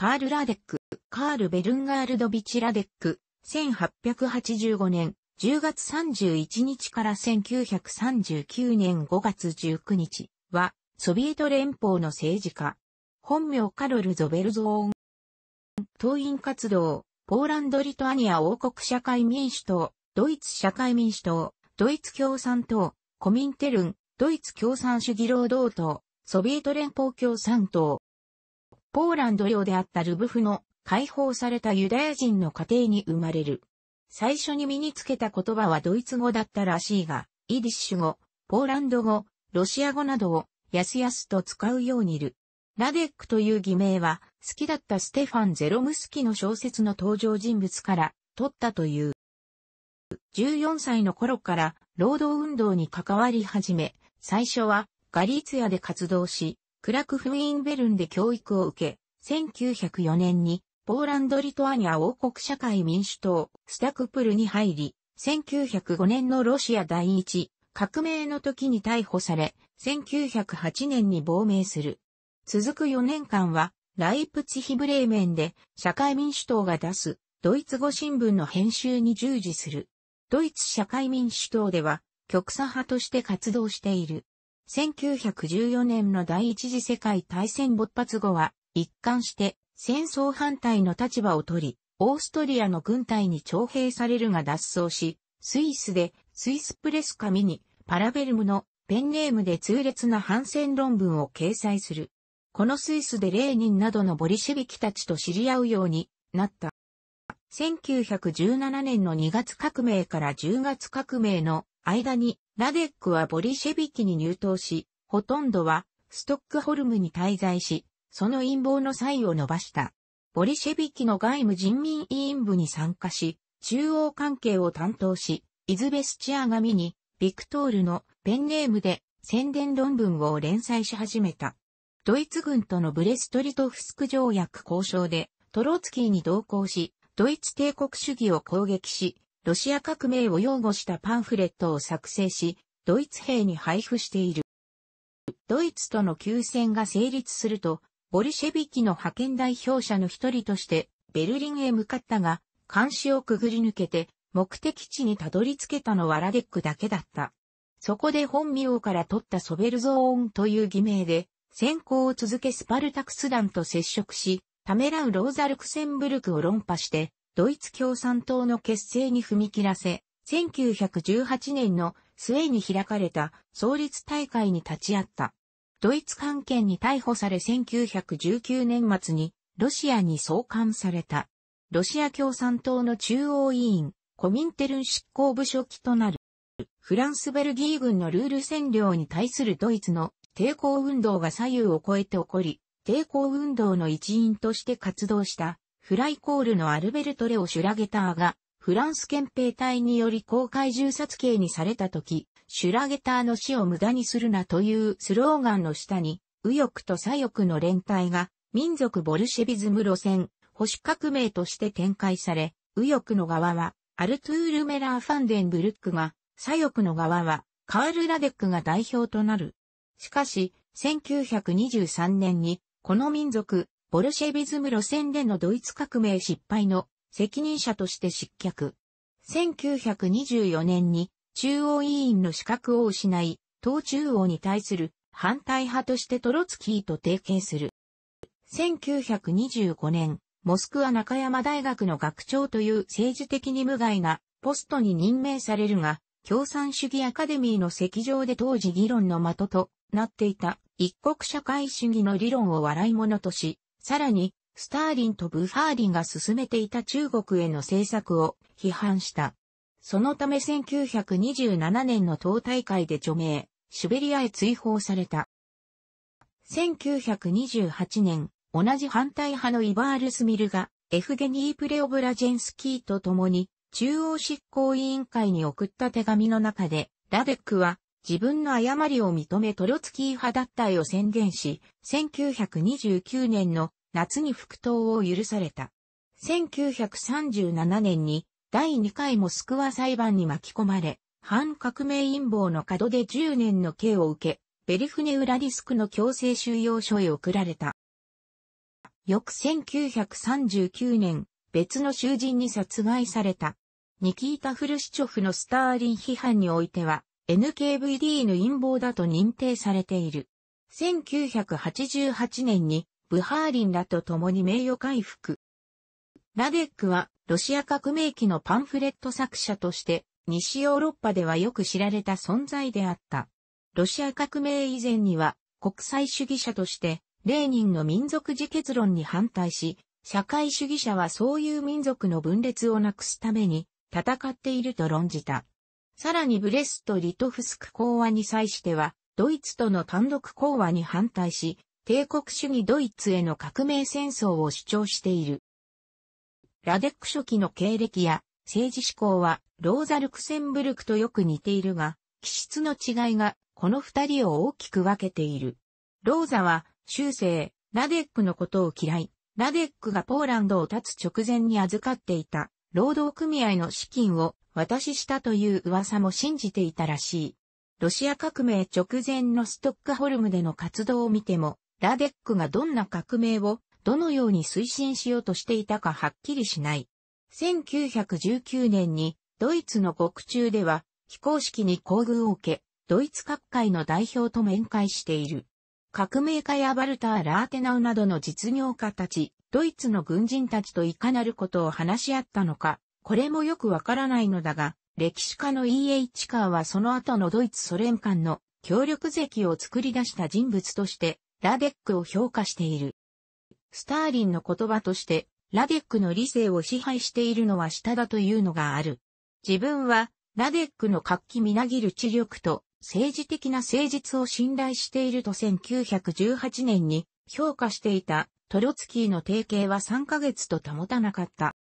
カール・ラデック、カール・ベルンガールド・ビチ・ラデック、1885年10月31日から1939年5月19日は、ソビエト連邦の政治家、本名カロル・ゾベルゾーン。党員活動、ポーランド・リトアニア王国社会民主党、ドイツ社会民主党、ドイツ共産党、コミンテルン、ドイツ共産主義労働党、ソビエト連邦共産党、ポーランド領であったルブフの解放されたユダヤ人の家庭に生まれる。最初に身につけた言葉はドイツ語だったらしいが、イディッシュ語、ポーランド語、ロシア語などをやすやすと使うようにいる。ラデックという偽名は、好きだったステファン・ゼロムスキの小説の登場人物から取ったという。14歳の頃から労働運動に関わり始め、最初はガリーツヤで活動し、クラクフインベルンで教育を受け、1904年にポーランド・リトアニア王国社会民主党、スタクプルに入り、1905年のロシア第一革命の時に逮捕され、1908年に亡命する。続く4年間は、ライプツヒブレーメンで社会民主党が出すドイツ語新聞の編集に従事する。ドイツ社会民主党では極左派として活動している。1914年の第一次世界大戦勃発後は、一貫して戦争反対の立場を取り、オーストリアの軍隊に徴兵されるが脱走し、スイスでスイスプレス紙にパラベルムのペンネームで痛烈な反戦論文を掲載する。このスイスでレーニンなどのボリシェビキたちと知り合うようになった。1917年の2月革命から10月革命の間に、ラデックはボリシェビキに入党し、ほとんどはストックホルムに滞在し、その陰謀の際を伸ばした。ボリシェビキの外務人民委員部に参加し、中央関係を担当し、イズベスチア紙に、ビクトールのペンネームで宣伝論文を連載し始めた。ドイツ軍とのブレストリトフスク条約交渉で、トロツキーに同行し、ドイツ帝国主義を攻撃し、ロシア革命を擁護したパンフレットを作成し、ドイツ兵に配布している。ドイツとの休戦が成立すると、ボルシェビキの派遣代表者の一人としてベルリンへ向かったが、監視をくぐり抜けて目的地にたどり着けたのはラデックだけだった。そこで本名から取ったソベルゾーンという偽名で、先行を続けスパルタクス団と接触し、ためらうローザ・ルクセンブルクを論破して、ドイツ共産党の結成に踏み切らせ、1918年の末に開かれた創立大会に立ち会った。ドイツ関係に逮捕され1919年末にロシアに送還された。ロシア共産党の中央委員、コミンテルン執行部書記となる。フランスベルギー軍のルール占領に対するドイツの抵抗運動が左右を超えて起こり、抵抗運動の一員として活動したフライコールのアルベルト・レオ・シュラゲターがフランス憲兵隊により公開銃殺刑にされた時、シュラゲターの死を無駄にするなというスローガンの下に、右翼と左翼の連帯が民族ボルシェビズム路線、保守革命として展開され、右翼の側はアルトゥール・メラー・ファンデンブルックが、左翼の側はカール・ラデックが代表となる。しかし、1923年にこの民族、ボルシェビズム路線でのドイツ革命失敗の責任者として失脚。1924年に中央委員の資格を失い、党中央に対する反対派としてトロツキーと提携する。1925年、モスクワ中山大学の学長という政治的に無害なポストに任命されるが、共産主義アカデミーの席上で当時議論の的となっていた一国社会主義の理論を笑い者とし、さらに、スターリンとブハーリンが進めていた中国への政策を批判した。そのため1927年の党大会で除名、シベリアへ追放された。1928年、同じ反対派のイバールスミルが、エフゲニー・プレオブラジェンスキーと共に、中央執行委員会に送った手紙の中で、ラデックは、自分の誤りを認めトロツキー派だったを宣言し、1929年の夏に復党を許された。1937年に第2回モスクワ裁判に巻き込まれ、反革命陰謀の角で10年の刑を受け、ベリフネウラリスクの強制収容所へ送られた。翌1939年、別の囚人に殺害された。ニキータ・フルシチョフのスターリン批判においては、NKVD の陰謀だと認定されている。1988年にブハーリンらと共に名誉回復。ラデックはロシア革命期のパンフレット作者として西ヨーロッパではよく知られた存在であった。ロシア革命以前には国際主義者としてレーニンの民族自決論に反対し、社会主義者はそういう民族の分裂をなくすために戦っていると論じた。さらにブレスト・リトフスク講和に際しては、ドイツとの単独講和に反対し、帝国主義ドイツへの革命戦争を主張している。ラデック初期の経歴や政治思考はローザ・ルクセンブルクとよく似ているが、気質の違いがこの二人を大きく分けている。ローザは終生、ラデックのことを嫌い、ラデックがポーランドを立つ直前に預かっていた労働組合の資金を渡ししたという噂も信じていたらしい。ロシア革命直前のストックホルムでの活動を見ても、ラデックがどんな革命をどのように推進しようとしていたかはっきりしない。1919年にドイツの獄中では非公式に厚遇を受け、ドイツ各界の代表と面会している。革命家やバルター・ラーテナウなどの実業家たち、ドイツの軍人たちといかなることを話し合ったのか、これもよくわからないのだが、歴史家の E.H. カーはその後のドイツソ連間の協力席を作り出した人物として、ラデックを評価している。スターリンの言葉として、ラデックの理性を支配しているのは下だというのがある。自分は、ラデックの活気みなぎる知力と政治的な誠実を信頼していると1918年に評価していたトロツキーの提携は3ヶ月と保たなかった。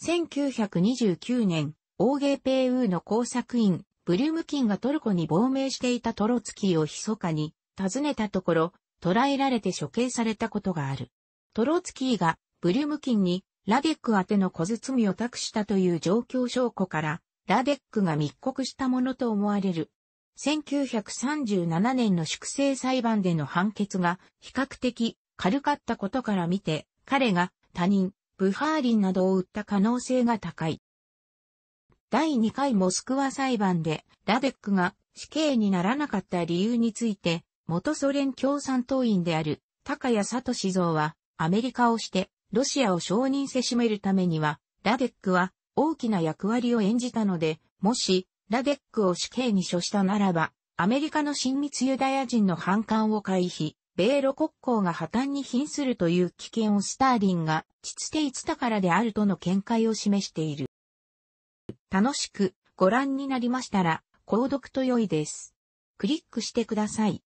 1929年、ゲーペーウーの工作員、ブリュムキンがトルコに亡命していたトロツキーを密かに訪ねたところ、捕らえられて処刑されたことがある。トロツキーがブリュムキンにラデック宛ての小包を託したという状況証拠から、ラデックが密告したものと思われる。1937年の粛清裁判での判決が比較的軽かったことから見て、彼が他人、ブハーリンなどを売った可能性が高い。第2回モスクワ裁判で、ラデックが死刑にならなかった理由について、元ソ連共産党員である高谷聡像は、アメリカをして、ロシアを承認せしめるためには、ラデックは大きな役割を演じたので、もし、ラデックを死刑に処したならば、アメリカの親密ユダヤ人の反感を回避、米ロ国交が破綻に瀕するという危険をスターリンが、父ていつたからであるとの見解を示している。楽しくご覧になりましたら、購読と良いです。クリックしてください。